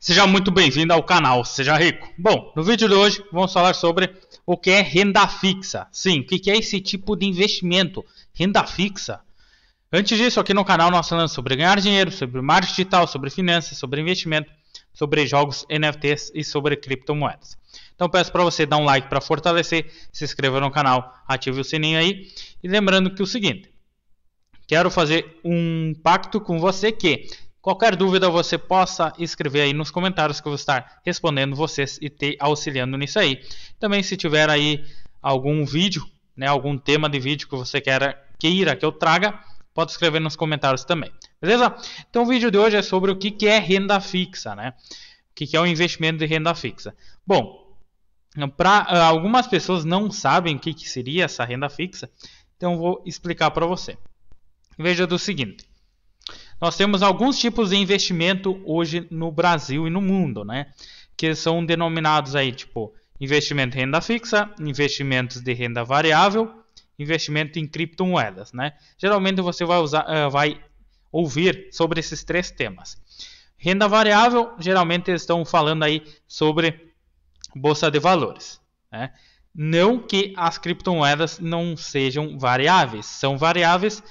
Seja muito bem-vindo ao canal Seja Rico. Bom, no vídeo de hoje vamos falar sobre o que é renda fixa. Sim, o que é esse tipo de investimento? Renda fixa. Antes disso, aqui no canal nós falamos sobre ganhar dinheiro, sobre marketing digital, sobre finanças, sobre investimento, sobre jogos, NFTs e sobre criptomoedas. Então peço para você dar um like para fortalecer, se inscreva no canal, ative o sininho aí. E lembrando que é o seguinte, quero fazer um pacto com você que Qualquer dúvida você possa escrever aí nos comentários que eu vou estar respondendo vocês e te auxiliando nisso aí. Também se tiver aí algum vídeo, né, algum tema de vídeo que você queira, queira que eu traga, pode escrever nos comentários também. Beleza? Então o vídeo de hoje é sobre o que, é renda fixa, né? O que, é o um investimento de renda fixa. Bom, para eh, algumas pessoas não sabem o que, que seria essa renda fixa, então vou explicar para você. Veja do seguinte. Nós temos alguns tipos de investimento hoje no Brasil e no mundo, né? Que são denominados aí, tipo, investimento em renda fixa, investimentos de renda variável, investimento em criptomoedas, né? Geralmente você vai usar, eh, vai ouvir sobre esses três temas. Renda variável, geralmente eles estão falando aí sobre bolsa de valores, né? Não que as criptomoedas não sejam variáveis, são variáveis,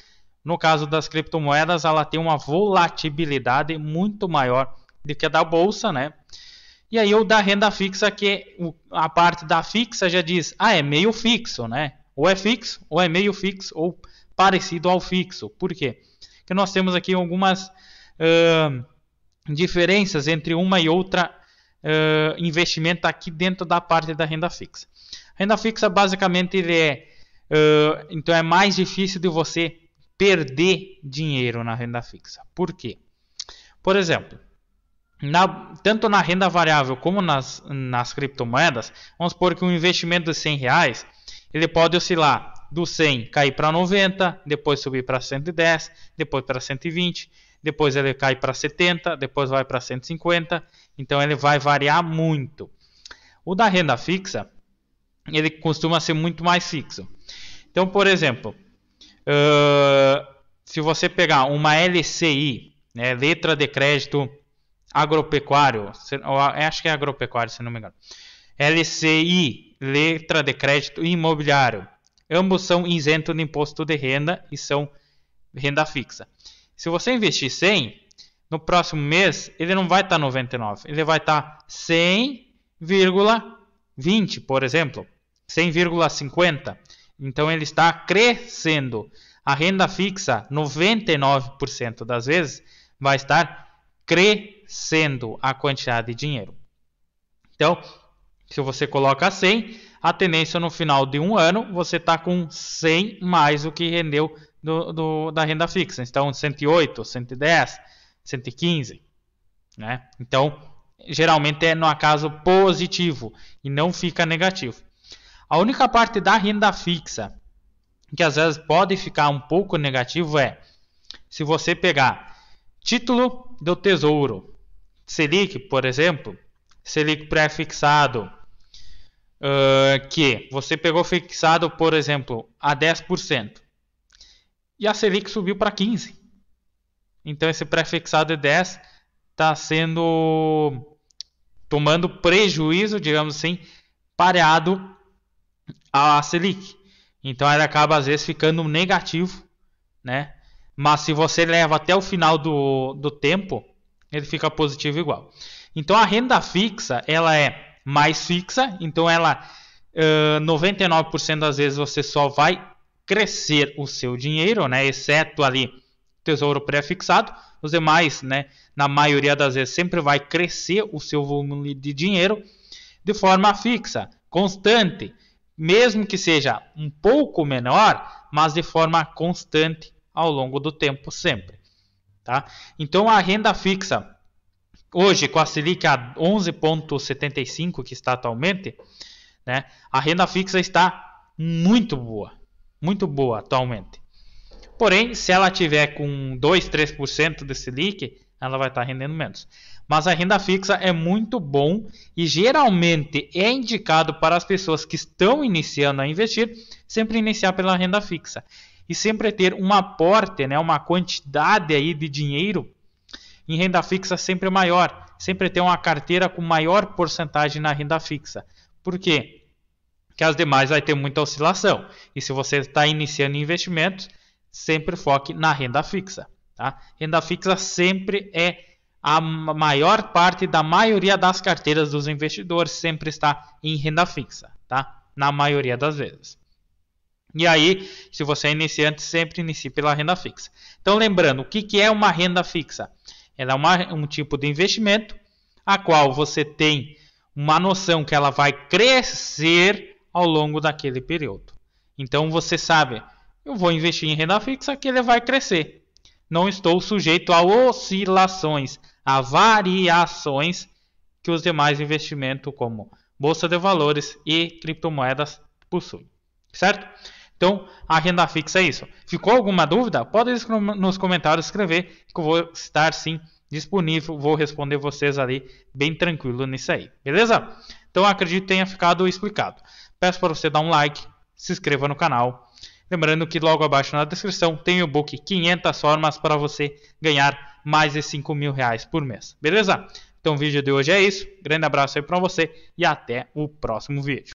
no caso das criptomoedas, ela tem uma volatilidade muito maior do que a da bolsa, né? E aí o da renda fixa, que a parte da fixa já diz, ah, é meio fixo, né? Ou é fixo, ou é meio fixo, ou parecido ao fixo. Por quê? Porque nós temos aqui algumas uh, diferenças entre uma e outra uh, investimento aqui dentro da parte da renda fixa. A renda fixa basicamente ele é, uh, então é mais difícil de você perder dinheiro na renda fixa. Por quê? Por exemplo, na, tanto na renda variável como nas, nas criptomoedas, vamos supor que um investimento de 100 reais, ele pode oscilar do 100 cair para 90, depois subir para 110, depois para 120, depois ele cai para 70, depois vai para 150, então ele vai variar muito. O da renda fixa, ele costuma ser muito mais fixo. Então, por exemplo, Uh, se você pegar uma LCI, né, letra de crédito agropecuário, é, acho que é agropecuário, se não me engano. LCI, letra de crédito imobiliário. Ambos são isentos de imposto de renda e são renda fixa. Se você investir 100, no próximo mês ele não vai estar tá 99, ele vai estar tá 100,20, por exemplo, 100,50. Então ele está crescendo. A renda fixa, 99% das vezes, vai estar crescendo a quantidade de dinheiro. Então, se você coloca 100, a tendência no final de um ano você está com 100 mais o que rendeu do, do, da renda fixa. Então, 108, 110, 115. Né? Então, geralmente é no acaso positivo e não fica negativo. A única parte da renda fixa que às vezes pode ficar um pouco negativo é se você pegar título do tesouro, Selic, por exemplo, Selic pré-fixado, uh, que você pegou fixado, por exemplo, a 10%, e a Selic subiu para 15%. Então esse pré-fixado de 10 está sendo tomando prejuízo, digamos assim, pareado a Selic. Então ela acaba às vezes ficando negativo, né? Mas se você leva até o final do, do tempo, ele fica positivo igual. Então a renda fixa, ela é mais fixa, então ela uh, 99% das vezes você só vai crescer o seu dinheiro, né? Exceto ali tesouro pré-fixado, os demais, né, na maioria das vezes sempre vai crescer o seu volume de dinheiro de forma fixa, constante mesmo que seja um pouco menor, mas de forma constante ao longo do tempo sempre. Tá? Então a renda fixa hoje com a Selic a 11.75 que está atualmente, né? A renda fixa está muito boa, muito boa atualmente. Porém, se ela tiver com 2, 3% de Selic, ela vai estar rendendo menos mas a renda fixa é muito bom e geralmente é indicado para as pessoas que estão iniciando a investir, sempre iniciar pela renda fixa e sempre ter um aporte, né, uma quantidade aí de dinheiro em renda fixa sempre maior, sempre ter uma carteira com maior porcentagem na renda fixa. Por quê? Porque as demais vai ter muita oscilação. E se você está iniciando investimentos, sempre foque na renda fixa. Tá? Renda fixa sempre é a maior parte da maioria das carteiras dos investidores sempre está em renda fixa, tá? Na maioria das vezes. E aí, se você é iniciante, sempre inicie pela renda fixa. Então, lembrando, o que, é uma renda fixa? Ela é uma, um tipo de investimento a qual você tem uma noção que ela vai crescer ao longo daquele período. Então, você sabe, eu vou investir em renda fixa que ele vai crescer. Não estou sujeito a oscilações, a variações que os demais investimentos, como bolsa de valores e criptomoedas, possuem. Certo? Então, a renda fixa é isso. Ficou alguma dúvida? Pode nos comentários escrever que eu vou estar sim disponível, vou responder vocês ali bem tranquilo nisso aí, beleza? Então, acredito que tenha ficado explicado. Peço para você dar um like, se inscreva no canal Lembrando que logo abaixo na descrição tem o book 500 formas para você ganhar mais de 5 mil reais por mês. Beleza? Então o vídeo de hoje é isso. Grande abraço aí para você e até o próximo vídeo.